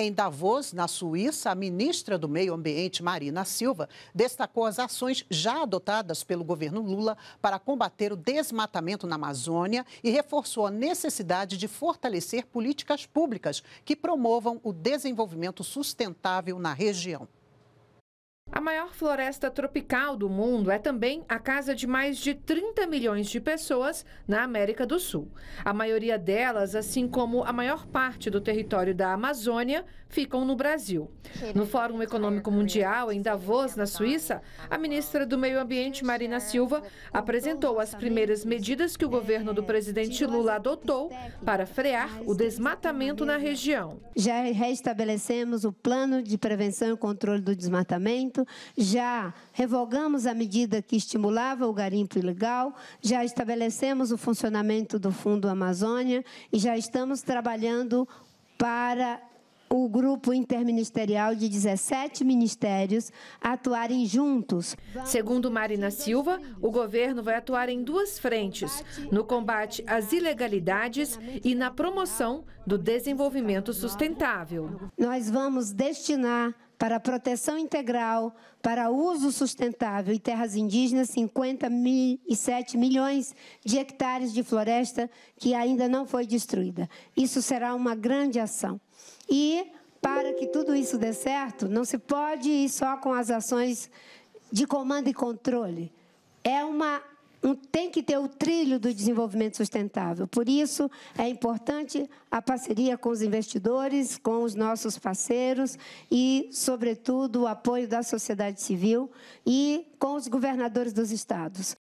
Em Davos, na Suíça, a ministra do Meio Ambiente, Marina Silva, destacou as ações já adotadas pelo governo Lula para combater o desmatamento na Amazônia e reforçou a necessidade de fortalecer políticas públicas que promovam o desenvolvimento sustentável na região. A maior floresta tropical do mundo é também a casa de mais de 30 milhões de pessoas na América do Sul. A maioria delas, assim como a maior parte do território da Amazônia, ficam no Brasil. No Fórum Econômico Mundial, em Davos, na Suíça, a ministra do Meio Ambiente, Marina Silva, apresentou as primeiras medidas que o governo do presidente Lula adotou para frear o desmatamento na região. Já restabelecemos o plano de prevenção e controle do desmatamento garimpo, já revogamos a medida que estimulava o garimpo ilegal, já estabelecemos o funcionamento do Fundo Amazônia e já estamos trabalhando para o grupo interministerial de 17 ministérios atuarem juntos. Segundo Marina Silva, o governo vai atuar em duas frentes: no combate às ilegalidades e na promoção do desenvolvimento sustentável. Nós vamos destinar para proteção integral, para uso sustentável e terras indígenas, 57 milhões de hectares de floresta que ainda não foi destruída. Isso será uma grande ação. E para que tudo isso dê certo, não se pode ir só com as ações de comando e controle. É uma tem que ter o trilho do desenvolvimento sustentável. Por isso, é importante a parceria com os investidores, com os nossos parceiros e, sobretudo, o apoio da sociedade civil e com os governadores dos estados.